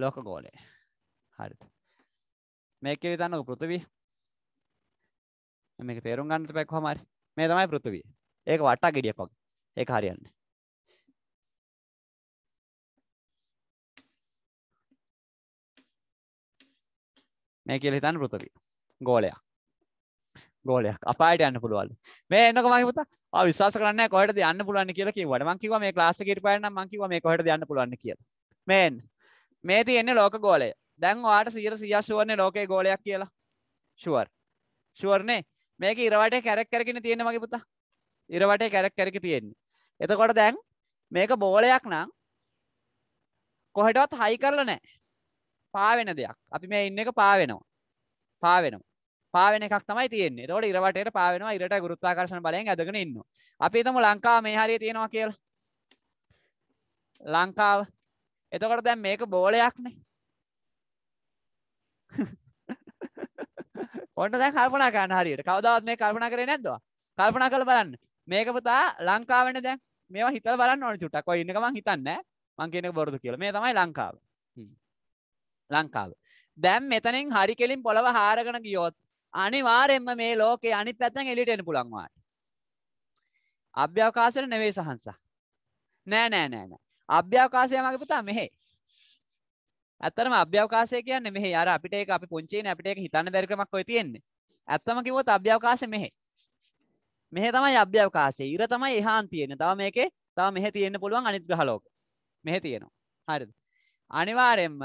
ලෝක ගෝලය හරිත මේක විතන්නක පෘථිවිය මේක තේරුම් ගන්න තපයි කොහමද මේ තමයි පෘථිවිය ඒක වටා ගෙඩියක් වගේ. ඒක හරියන්නේ. මේ කියලා හිතන්න පෘථිවිය. ගෝලයක්. ගෝලයක්. අපායට යන්න පුළුවන්. මේ එන්නකො මගේ පුතා. ආ විශ්වාස කරන්නේ නැහැ කොහෙටද යන්න පුළුවන් කියලා කිව්වට. මං කිව්වා මේ ක්ලාස් එකේ ඉරපාය නම් මං කිව්වා මේ කොහෙටද යන්න පුළුවන් කියලා. මේ එන්න. මේ තියෙන්නේ ලෝක ගෝලය. දැන් ඔයාට 100 100 ෂුවර්නේ ලෝකේ ගෝලයක් කියලා. ෂුවර්. ෂුවර්නේ මේක ඉරවටේ කැරක් කරගෙන තියෙන මගේ පුතා ඉරවටේ කැරක් කැරක තියෙන්නේ එතකොට දැන් මේක බෝලයක් නම් කොහෙටවත් හයි කරල නෑ පාවෙන දෙයක් අපි මේ ඉන්න එක පාවෙනවා පාවෙනවා පාවෙන එකක් තමයි තියෙන්නේ තෝට ඉරවටයට පාවෙනවා ඉරට ගුරුත්තාකර්ශණ බලයෙන් ඇදගෙන ඉන්න අපි තම ලංකා මේ හරිය තියෙනවා කියලා ලංකාව එතකොට දැන් මේක බෝලයක්නේ (laughs) ඔන්න දැන් කල්පනා කරන්න හරියට කවදාවත් මේ කල්පනා කරේ නැද්ද කල්පනා කරලා බලන්න මේක පුතා ලංකාවන දැන් මේවා හිතල බලන්න ඕන චුට්ටක් ඔය ඉන්නකම හිතන්න මං කියනක බොරුදු කියලා මේ තමයි ලංකාව ලංකාව දැම් මෙතනින් හරි කෙලින් පොළව හාරගෙන ගියොත් අනිවාරෙන්ම මේ ලෝකේ අනි පැත්තැන් එලිට එන පුළන්වාට අභ්‍යවකාශයට නෙවේ සහන්ස නෑ නෑ නෑ නෑ අභ්‍යවකාශය මගේ පුතා මෙහෙ ඇත්තරම අභ්‍යවකාශය කියන්නේ මෙහෙ අර අපිට ඒක අපි පුංචිනේ අපිට ඒක හිතන්න බැරි කමක් ඔය තියෙන්නේ ඇත්තම කිව්වොත් අභ්‍යවකාශය මෙහෙ මෙහ තමයි අභ්‍යවකාසේ ඉර තමයි එහාන් තියෙන තව මේක තව මෙහ තියෙන්න්න පුළුවන් අනිත් ග්‍රහලෝක මෙහ තියෙනවා හරිද අනිවාරෙන්ම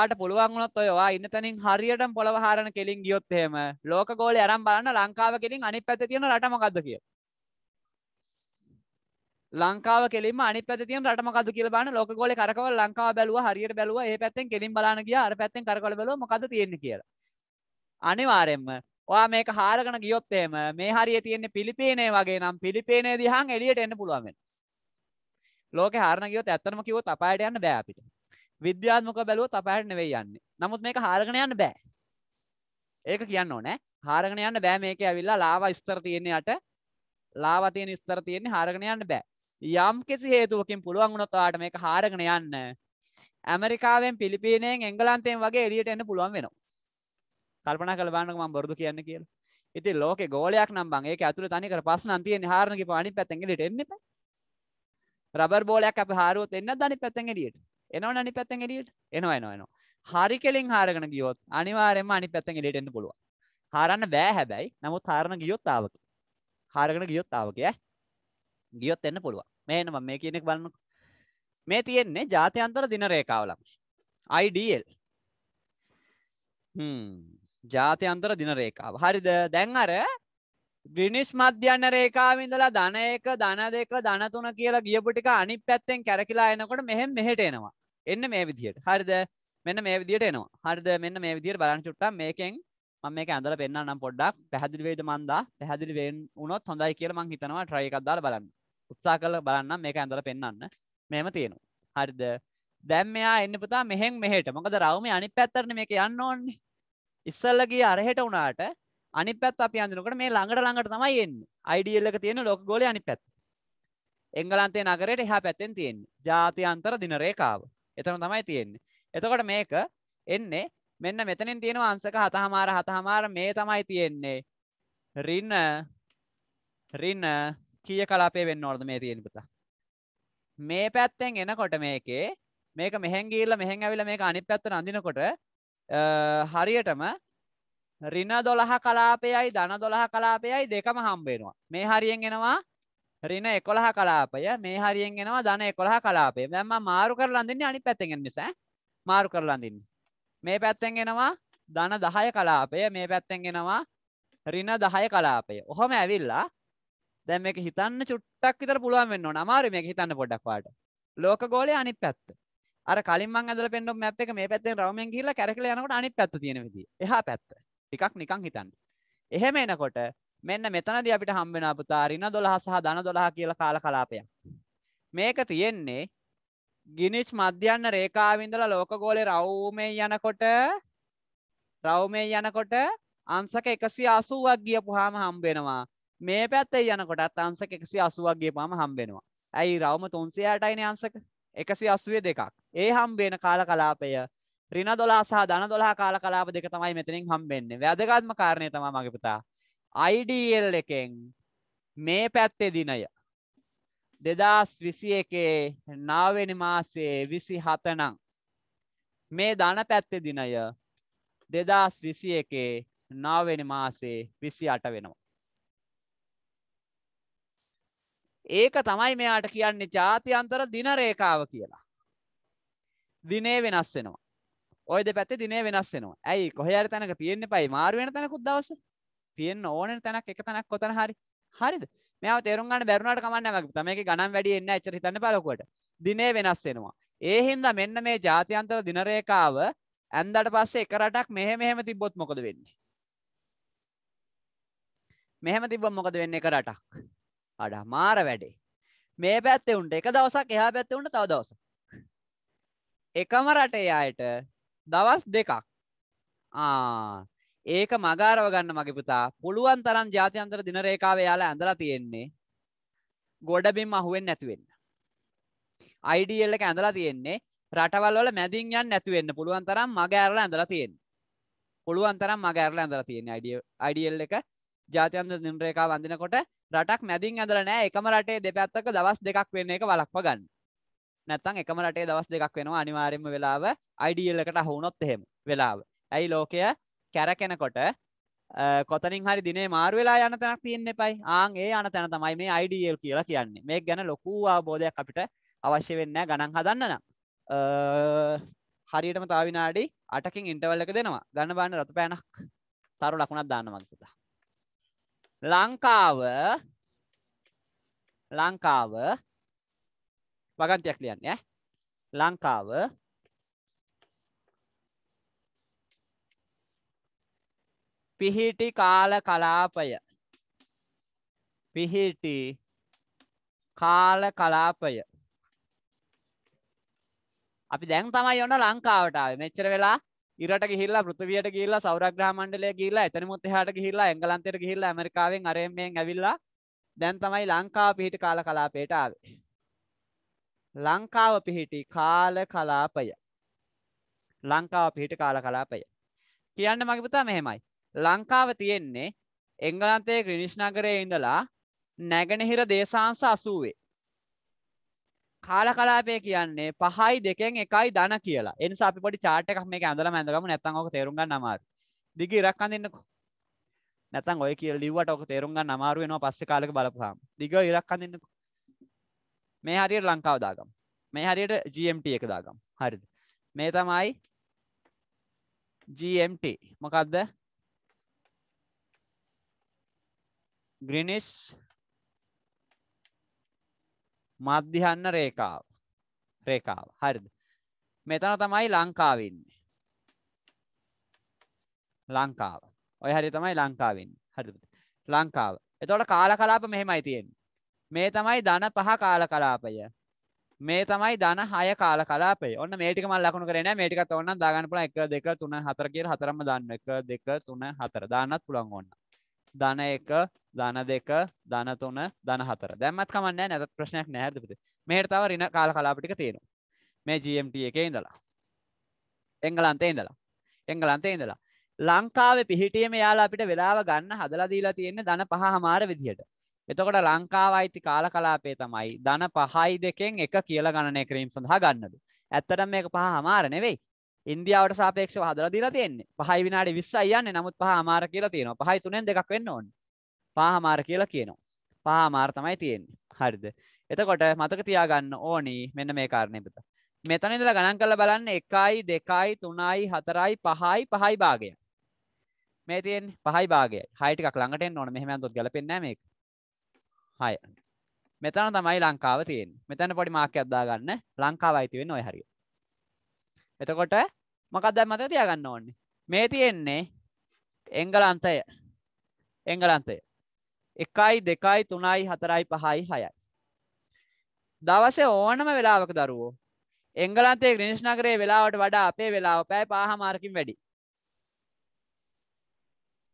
ට පුළුවන්ගොත් ඔයවා ඉන්න තනින් හරියට පොළව හරණ කෙලින් ගියොත්තේම ලෝක ගෝල අරම් බලන්න ලංකාව කෙලින් අනි පැත තියෙන රටමකක්ද කිය ලංකාව කෙලින් අනි පැ තිය රටමකද කියල බන්න ලෝක ගොල කරකව ලංකාව බැලුව හරියට බැලුව ඒ පැත්තෙන් කෙලින් බලාන කිය අර පැත්තෙන් කරකල බැලුව මොකද තියෙන කියලා අනිවාරෙන්ම ඔයා මේක හාරගෙන ගියොත් එහෙම මේ හරිය තියෙන්නේ පිලිපීනේ වගේ නම් පිලිපීනේ දිහාන් එළියට එන්න පුළුවන් වෙනවා. ලෝකේ හාරන ගියොත් ඇත්තටම කිව්වොත් අපායට යන්න බෑ අපිට. විද්‍යාත්මකව බැලුවොත් අපායට නෙවෙයි යන්නේ. නමුත් මේක හාරගෙන යන්න බෑ. ඒක කියන්න ඕනේ. හාරගෙන යන්න බෑ මේක ඇවිල්ලා ලාවා ස්තර තියෙන යට ලාවා තියෙන ස්තර තියෙන්නේ හාරගෙන යන්න බෑ. යම් කිසි හේතුවකින් පුළුවන් වුණොත් ඔයාලට මේක හාරගෙන යන්න ඇමරිකාවෙන් පිලිපීනයෙන් එංගලන්තයෙන් වගේ එළියට එන්න පුළුවන් වෙනවා. කල්පනා කළ බලන්නක මම බොරුදු කියන්නේ කියලා. ඉතින් ලෝකේ ගෝලයක් නම් බං ඒක ඇතුලේ තනිකර ප්‍රශ්නන් තියෙන හාරන කිප අනිත් පැත්තෙන් එළියට එන්න එපා. රබර් බෝලයක් අපි හාරුවොත් එන්නත් අනිත් පැත්තෙන් එළියට. එනවනේ අනිත් පැත්තෙන් එළියට. එනවා එනවා එනවා. හරි කෙලින් හාරගෙන ගියොත් අනිවාර්යයෙන්ම අනිත් පැත්තෙන් එළියට එන්න පුළුවන්. හාරන්න බෑ හැබැයි. නමුත් හාරන ගියොත් ආවකේ. හාරගෙන ගියොත් ආවකේ ඈ. ගියොත් එන්න පුළුවන්. මේ එනවා මේ කියන එක බලන්නකෝ. මේ තියෙන්නේ ජාත්‍යන්තර දින රේඛාවලක් IDL හ්ම් ජාත්‍යන්තර දින රේකාව හරිද දැන් අර ග්‍රිනිස් මධ්‍යන්න රේකාවිඳලා ධන එක ධන දෙක ධනතුන කියලා ගියපුටික අනි පැත්තෙන් කැරකිලා එනකොට මෙහෙම මෙහෙට එනවා එන්න මේ විදියට හරිද මෙන්න මේ විදියට එනවා හරිද මෙන්න මේ විදියට බලන්න චුට්ටක් මේකෙන් මම මේක ඇඳලා පෙන්නන්නම් පොඩ්ඩක් පැහැදිලි වෙයිද මන්දා පැහැදිලි වෙන්න වුණොත් හොඳයි කියලා මං හිතනවා try එකක් දාලා බලන්න උත්සාහ කරලා බලන්න මේක ඇඳලා පෙන්නන්න මෙහෙම තියෙනවා හරිද දැන් මෙයා එන්න පුතා මෙහෙන් මෙහෙට මොකද රවුමේ අනිත් පැත්තටනේ මේක යන්න ඕනේ ඉස්සල්ලගේ අරහෙට වුණාට අනි පැත් අප අන්දිනකට මේ ළඟට ළඟට තමයි එන්න අයිඩියල්ල එක තියෙන ලොක ගොල අනි පැත් එංගලන්තේ නගරයට එහා පැත්තෙන් තියෙන් ජාතියන්තර දිනරේකාව එතන තමයි තියෙන්නේ එතකොට මේක එන්නේ මෙන්න මෙතනින් තියෙන අංසක හතහමාර හතහමාර මේ තමයි තියෙන්නේ රින්න රින්න කිය කලාපේ වෙන්න ඕනද මේ තියෙන පුතා මේ පැත්තෙන් එනකොට මේකේ මේක මෙහෙන් ගිහිල්ලා මෙහෙන් ඇවිල්ලා මේක අනිත් පැත්තට අඳිනකොට හරියටම රින දොළහ කලාපයයි ධන දොළහ කලාපයයි දෙකම හම්බේෙනවා මේ හරියෙන් එෙනවා රින එකොළහ කලාපය මේ හරියෙන් එෙනවා ධන එකොළහ කලාපේ මෙම මාරු කරලඳන්න අනි පැත්තෙන් නිසා මාරු කරලඳින් මේ පැත්තෙන් එෙනවා ධන දහය කලාපය මේ පැත්තෙන් එෙනවා රින දහය කලාපය ඔහොම ඇවිල්ලා දැම එක හිතන්න චුට්ටක් විතර පුළුවන් වෙන්න නමාරු මේ හිතන්න පොඩක්වාට ලෝක ගෝලය අනිත් පැත්ත අර කලින් මං ඇදල පෙන්ඩ මැප් එක මේ පැත්තෙන් රවමෙන් කියල්ලා කැරකල යනකට අනි පැත් තියෙන විදි එහා පැත්ත එකක් නිකං හිතන්න එහෙම එනකොට මෙන්න මෙතනද අපිට හම්බෙන පුතාරින්න දොළහ සහ දන දොළහ කියල කාල කලාපයක් මේක තියෙන්නේ ගිනිච් මධ්‍යන්න රේකාවින්දල ලෝකගෝලෙ රව්මේ යනකොට රව්මේ යනකොට අන්සක එකසි අසුවක් ගියපු හාම හම්බෙනවා මේ පැත්තේ යනකොටත් අන්සක එකසි අසුවක් ගිය පාම හම්බෙනවා ඇයි රවම තුන්සියටයින අන්සක එකසි අස්ුවේ දෙකක් ඒ හම්බේන කාල කලාපය රින දොලා සහ දන දොලා කාල කලාප දෙක තමයි මෙතනින් හම්බෙන්නේ වැදගත්ම කාරණය තම මගේ පුතා අයිඩල් එකෙන් මේ පැත්තේ දිනය දෙදස් විසි එකේ නාවෙනි මාසේ විසි හතනං මේ දන පැත්තේ දිනය දෙදස් විසි එකේ නාවෙනි මාසේ විසි අට වෙනවා ඒක තමයි මෙයාට කියන්නේ ජාතියන්තර දින රේඛාව කියලා. දිනේ වෙනස් වෙනවා. ඔය දෙපැත්තේ දිනේ වෙනස් වෙනවා. ඇයි කොහේ හරි තැනක තියෙන්න එපයි මාරු වෙන තැනකුත් දවස. තියෙන්න ඕනෙන තැනක් එක තැනක් කොතන හරි. හරිද? මෙයාව තේරුම් ගන්න බැරුණාට කමක් නැහැ මගේ. තමයි ඒකේ ගණන් වැඩි එන්නේ ඇච්චර හිතන්න බලකුවට. දිනේ වෙනස් වෙනවා. ඒ හින්දා මෙන්න මේ ජාතියන්තර දින රේඛාව ඇන්දට පස්සේ එක රටක් මෙහෙ මෙහෙම තිබ්බොත් මොකද වෙන්නේ? මෙහෙම තිබ්බොත් මොකද වෙන්නේ එක රටක්? අඩ මාර වැඩේ මේ පැත්තේ උන්ට එක දවසක් එහා පැත්තේ උන්ට තව දවසක් එකම රටේ අයට දවස් දෙකක් ඒක මගාරව ගන්න මගේ පුතා පුළුවන් තරම් ජාතින්තර දින රේකාව යාලා ඇඳලා තියෙන්නේ ගොඩබිම් අහුවෙන් නැතිවෙන්න අයිඩියල් එක ඇඳලා තියෙන්නේ රටවල් වල මැදින් යන්න නැතිවෙන්න පුළුවන් තරම් මග ඇරලා ඇඳලා තියෙන්නේ පුළුවන් තරම් මග ඇරලා ඇඳලා තියෙන්නේ අයිඩියල් එක ජාතින්තර දින රේකාව අඳිනකොට රටක් මැදින් ඇදල නෑ එකම රටේ දෙපැත්තක දවස් දෙකක් වෙන්න එක වලක්ව ගන්න නැත්තං එකම රටේ දවස් දෙකක් වෙනවා අනිවාරෙන්ම වෙලාව අයිඩියල්ලකට හුනොත් එහෙම වෙලාව ඇයි ලෝකය කැරකෙනකොට කොතනින් හරි දිනේ මාර් වෙලා යන තැනක් තියෙන්න්න එපයි ආන් ඒ අන තැන තමයි මේ අයිඩියල් කියලා කියන්නේ මේ ගැන ලොකු අවබෝධයක් අපිට අවශ්‍ය වෙන්න ගණන් හදන්න නම් හරියටම තාවිනාඩි අටකින් ඉන්ටවල්ලක දෙනවා ගන්න බාන්න රතු පෑනක් තරු ලකුණක් දාන්න මක්තා ලංකාව ලංකාව වගන්තියක් ලියන්න ඈ ලංකාව පිහිටි කාල කලාපය පිහිටි කාල කලාපය අපි දැන් තමයි ඔන්න ලංකාවට ආවේ මෙච්චර වෙලා ඉරට ගිල්ලා පෘතිවයට ගිල්ලා සෞරග්‍රහමණ්ඩලය ගිල්ලා එතනමුත් හට ගිල්ලා එංගලන්තයට ගිල්ලා ඇමරිකාවෙන් අරයමෙන් ඇවිල්ලා දැන් තමයි ලංකා පිහිටි කාල කලාපයට ආවේ. ලංකාව පිහිටි කාල කලාපය. ලංකාව පිහිටි කාල කලාපය. කියන්න මගේ පුතා මෙහෙමයි. ලංකාව තියෙන්නේ එංගලන්තයේ ග්‍රිනිෂ් නගරයේ ඉඳලා නැගෙනහිර දේශාංශ 80 කාල කලාපය කියන්නේ පහයි දෙකෙන් එකයි දන කියලා එනිසා අපි පොඩි චාට් එකක් මේක ඇඳලා මැඳගමු නැත්නම් ඔක තේරුම් ගන්න අමාරු. දිග ඉරක් අඳින්නකෝ. නැත්නම් ඔය කියලා ලිව්වට ඔක තේරුම් ගන්න අමාරු වෙනවා පස්සේ කාලෙක බලපුවාම. දිග ඉරක් අඳින්නකෝ. මේ හරියට ලංකාව දාගමු. මේ හරියට GMT එක දාගමු. හරිද? මේ තමයි GMT. මොකද්ද? Greenwich මධ්‍යහන්න රේකාව රේකාව හරිද මෙතන තමයි ලංකාවන්නේ ලංකාව ඔය හරි තමයි ලංකාවෙන් හරි ලංකාව එතවට කාල කලාප මෙහෙමයි තියෙන් මේ තමයි දන පහ කාල කලාපය මේ තමයි දන හය කාල කලාපේ ඔන්න මේටික මල් ලකුණු කරන මේටිකත් ඔන්න දාගන්න පුළ එක දෙක තුන හතර කිය හතරම දන්න එක දෙක තුන හතර දාන්නත් පුළන් ඔන්න ධන එක ධන දෙක ධන තුන ධන හතර දැම්මත් කමන්න නැතත් ප්‍රශ්නයක් නැහැදපති මෙහට තව රින කාල කලාපටික තියෙනවා මේ GMT එක ඉඳලා එංගලන්තේ ඉඳලා එංගලන්තේ ඉඳලා ලංකාව පිහිටියම යාලා අපිට වෙලාව ගන්න හදලා දීලා තියෙන්නේ ධන පහ හමාර විදිහට එතකොට ලංකාව අයිති කාල කලාපේ තමයි ධන පහයි දෙකෙන් එක කියලා ගණනය කිරීම සඳහා ගන්නලු ඇත්තට මේක පහ හමාර නෙවෙයි ඉන්දියාවට සාපේක්ෂව හදලා දීලා තියෙන්නේ. පහයි විනාඩි 20යි යන්නේ. නමුත් පහ අමාර කියලා තියෙනවා. පහයි තුනෙන් දෙකක් වෙන්න ඕනේ. පහ අමාර කියලා කියනවා. පහ අමාර තමයි තියෙන්නේ. හරිද? එතකොට මතක තියාගන්න ඕනි මෙන්න මේ කාරණේ පුතා. මෙතන ඉඳලා ගණන් කරලා බලන්න 1යි 2යි 3යි 4යි 5යි 5යි භාගය. මේ තියෙන්නේ 5යි භාගයයි. 6 ටිකක් ළඟට එන්න ඕනේ. මෙහෙම යනතොත් ගැලපෙන්නේ නැහැ මේක. 6. මෙතන තමයි ලංකාව තියෙන්නේ. මෙතන පොඩි මාක්කයක් දාගන්න. ලංකාවයි තියෙන්නේ ওই හරියට. එතකොට මකදයි මත තියාගන්න ඕන්නේ මේ තියෙන්නේ එංගලන්තය එංගලන්තය එකයි දෙකයි තුනයි හතරයි පහයි හයයි දවසේ ඕනම වෙලාවක දරුවෝ එංගලන්තේ ග්‍රීනිස් නගරේ වෙලාවට වඩා අපේ වෙලාව පැය පහමාරකින් වැඩි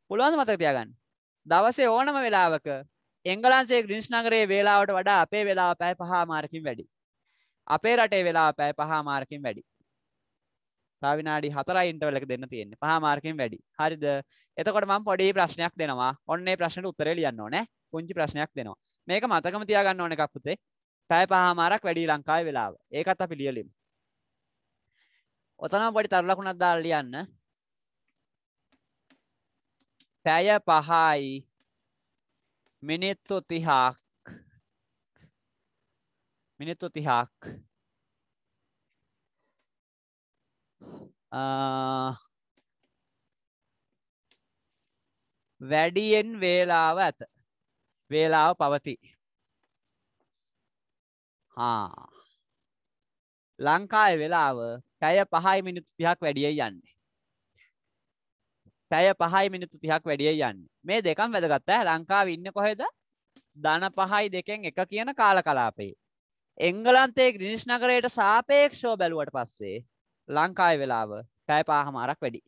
පුළුවන් මතක තියාගන්න දවසේ ඕනම වෙලාවක එංගලන්සේ ග්‍රීනිස් නගරේ වේලාවට වඩා අපේ වෙලාව පැය පහමාරකින් වැඩි අපේ රටේ වෙලාව පැය පහමාරකින් වැඩි තාවිනාඩි හතරයි ඉන්ටවලක දෙන්න තියෙන්නේ පහ මාර්කෙන් වැඩි හරිද එතකොට මම පොඩි ප්‍රශ්නයක් දෙනවා ඔන්නේ ප්‍රශ්නට උත්තරේ ලියන්න ඕනේ පුංචි ප්‍රශ්නයක් දෙනවා මේක මතකම තියාගන්න ඕන එකක් පුතේ පැය පහමාරක් වැඩි ලංකාවේ වෙලාව ඒකත් අපි ලියලිමු ඔතනම පොඩි තරු ලකුණක් දාලා ලියන්න පැය පහයි මිනිත්තු 30ක් මිනිත්තු 30ක් වැඩියෙන් වේලාව ඇත වේලාව පවති ලංකාය වෙලාව පැය පහයි මිනිතු තිහක් වැඩිය යන්නේ පැය පහයි මිනිතු තිහක් වැඩිය යන්න මේ දෙකම් වැදගත්ත ලංකාව ඉන්න කොහෙද දන පහයි දෙකෙන් එක කියන කාල කලාපේ එංගලන්තේ ග්‍රිනිෂ් නගරයට සාපේක්ෂෝ බැලුවට පස්සේ ලංකායි වෙලාව පැය පාහමාරක් වැඩි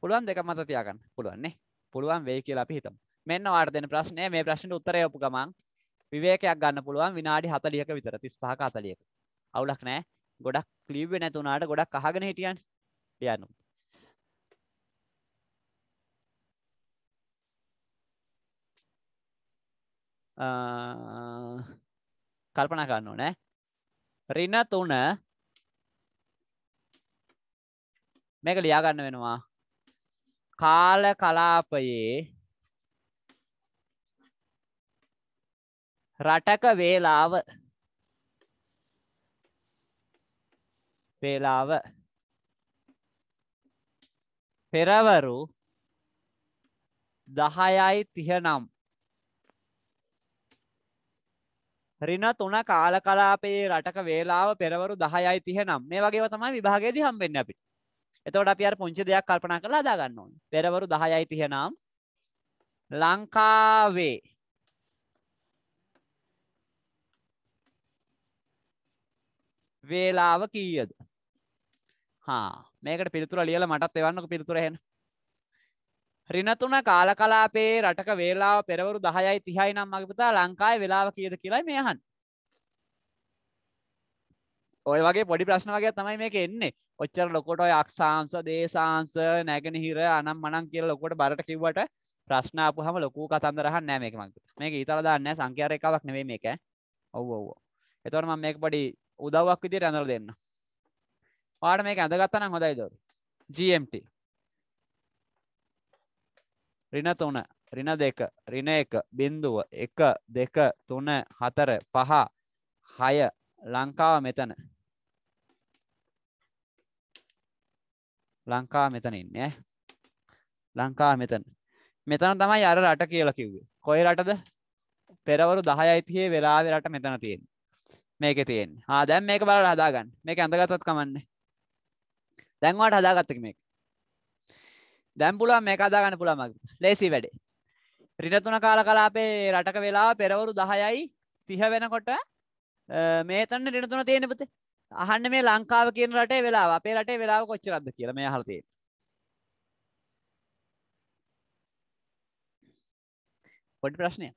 පුළුවන් දෙක මත තියාගන්න පුළුවන්නේ පුළුවන් වේ කියලා අපි හිතමු මෙන්න වාට දෙන ප්‍රශ්නය මේ ප්‍රශ්නට උත්තරය ඔපු ගමන් විවේකයක් ගන්න පුළුවන් විනාඩි 40ක විතර 35ක 40ක අවුලක් නැහැ ගොඩක් ක්ලිව් වෙ නැති උනාට ගොඩක් අහගෙන හිටියන් ලියන්න කල්පනා කරන්න ඕනේ රින තුන මේක ලියාගන්න වෙනවා කාල කලාපයේ රටක වේලාව වේලාව පෙරවරු දහයයි තිහනම් රින තුන කාල කලාපයේ රටක වේලාව පෙරවරු දහයයි තිහනම් මේ වගේ තමයි විභාගයේදී හම්බෙන්නේ අපිට එතවට අපි අර පුංචි දෙයක් කල්පනා කරලා හදාගන්න ඕන පෙරවරු දහයයි තියනම් ලංකාවේ වේලාව කීයද හා මේකට පිළිතුර ලියල මටත් එවන්නක පිළිතුර හෙන රිනතුන කාල කලාපේ රටක වේලාව පෙරවරු දහයයි තිහයි නම් මගපතා ලංකායි වෙලාව කියද කියලයි මේහන් ඔය වගේ පොඩි ප්‍රශ්න වගේ තමයි මේක එන්නේ ඔච්චර ලොකොට ඔය අක්ෂාංස දේශාංස නැගෙනහිර අනම් මනන් කියල ලොකොට බරට කිව්වට ප්‍රශ්න අපහම ලොකු කතන්දරහ නෑ මේක මක් මේක ඉතල දන්න සංකයාර එකක් නෙවේ මේක ඔව් ඔව් එතවට මම මේක පොඩි උදව්වක් විදියට ඇඳලා දෙන්න පාට මේක ඇඳගත්තනම් හොඳයි දොර GMT රින තුන රින දෙක රින එක බින්දුව එක දෙක තුන හතර පහ හය ලංකාව මෙතන ලංකා මෙතන ඉන්නේ ලංකා මෙතන මෙතන තමයි අර රට කියලා කිව්වේ කොයි රටද පෙරවරු දහය අයිතියේ වෙලාවෙ රට මෙතන තියෙන මේක තියෙන් හා දැන් මේක බල හදාගන්න මේක ඇඳගතත් කමන්නේ දැන්වාට හදාගත්තක මේක දැම් පුලා මේක අදාගන්න පුළමක් ලේසි වැඩේ රිනතුන කාල කලාපේ රටක වෙලා පෙරවරු දහයයි තිහ වෙනකොට මේතන්න රිනතුන තියෙන පුතේ අහන්න මේ ලංකාව කියන රටේ වෙලාව අපේ රටේ වෙලාව කොච්චරක්ද කියලා මේ අහලා තියෙන්නේ. පොඩි ප්‍රශ්නයක්.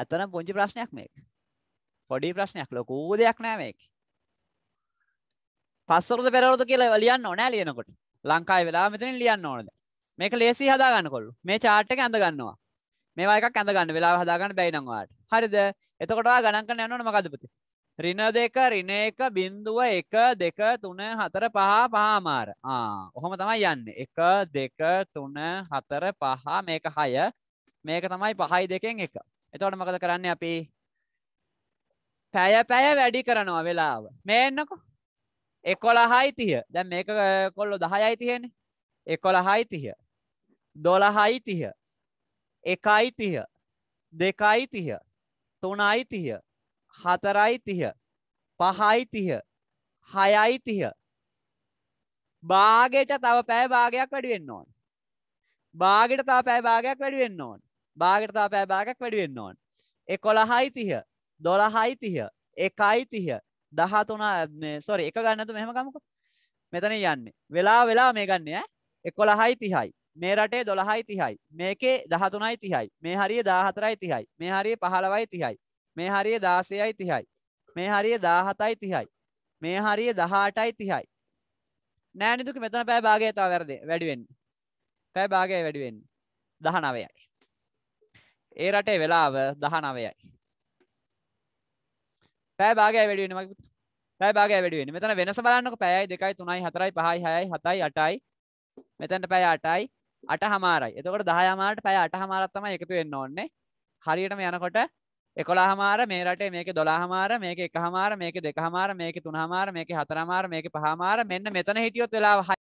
අතන පුංචි ප්‍රශ්නයක් මේක. පොඩි ප්‍රශ්නයක් ලොකු දෙයක් නෑ මේක. පස්වරුද පෙරවරුද කියලා ලියන්න ඕනේ නෑ ලියනකොට. ලංකාවේ වෙලාව මෙතනින් ලියන්න ඕනේ. මේක ලේසි හදා ගන්නකොල්ලෝ. මේ chart එක ඇඳ ගන්නවා. මේවා එකක් ඇඳ ගන්න වෙලාව හදා ගන්න බැයි නම් ඔයාලට. හරිද? එතකොට ඔයා ගණන් කරන්න යනවනේ මොකද්ද පුතේ? රින දෙක රින එක බින්දුව එක දෙක තුන හතර පහ පහමාර ඔහොම තමයි යන්න එක දෙක තුන හතර පහ මේක හය මේක තමයි පහයි දෙකෙන් එක එතවට මකද කරන්න අපි පැය පැය වැඩි කරනවා වෙලාව මේ එන්නකො එකොළ හයිතිය දැන් මේක කොල්ලො දහයයිතියෙන එකොළ හයිතිය දොළ හයිතිය එකයිතිය දෙකයිතිය තුනයිතිය හතරයි තිහ පහයි තිහ හයයි තිහ බාගෙට තව පැය භාගයක් වැඩිවෙන්න ඕන බාගෙට තව පැය භාගයක් වැඩිවෙන්න ඕන බාගෙට තව පැය භාගයක් වැඩිවෙන්න ඕන එකොළහයි තිහ දොළහයි තිහ එකයි තිහ දහතුනා සොරි එක ගන්නතු මෙහම ගමක මෙතන යන්නේ වෙලා වෙලා මේ ගන්න එකොළහයි තිහයි මේ රටේ දොළහයි තිහයි මේකේ දහතුනයි තිහයි මේ හරිය දාහතරයි තිහයි මේ හරිය පහලවයි තිහයි මේ හරිය දාසයයි තිහයි. මේ හරිය දාහතයි තිහයි. මේ හරිය දහටයි තිහයි. නෑනිදුක මෙතන පෑ භාගය තා වැරදි වැඩිවෙන්න. පැ භාගය වැඩිවෙන්න. දහ නවයයි. ඒ රටේ වෙලාව දහ නවයයි. පැ භාගය වැඩිවෙන මගේ පැ භාගය වැඩිවෙන මෙතන වෙනස බලන්නක පැයයි දෙකයි තුනයි හතරයි පහයි හයයි හතයි අටයි මෙතැන්ට පැය අටයි අට හමාරයි එතකට දහයමාට පැය අට හමාරත් තමයි එකතු වෙන්න ඕන්නේ හරියටම යනකොට එකොලා හමාර මේ රටේ මේක දොලා හමාර මේක එක හමාර මේක දෙක හමාර මේක තුන හමාර මේක හතර හමාර මේක පහමාර මෙන්න මෙතන හිටියොත් වෙලා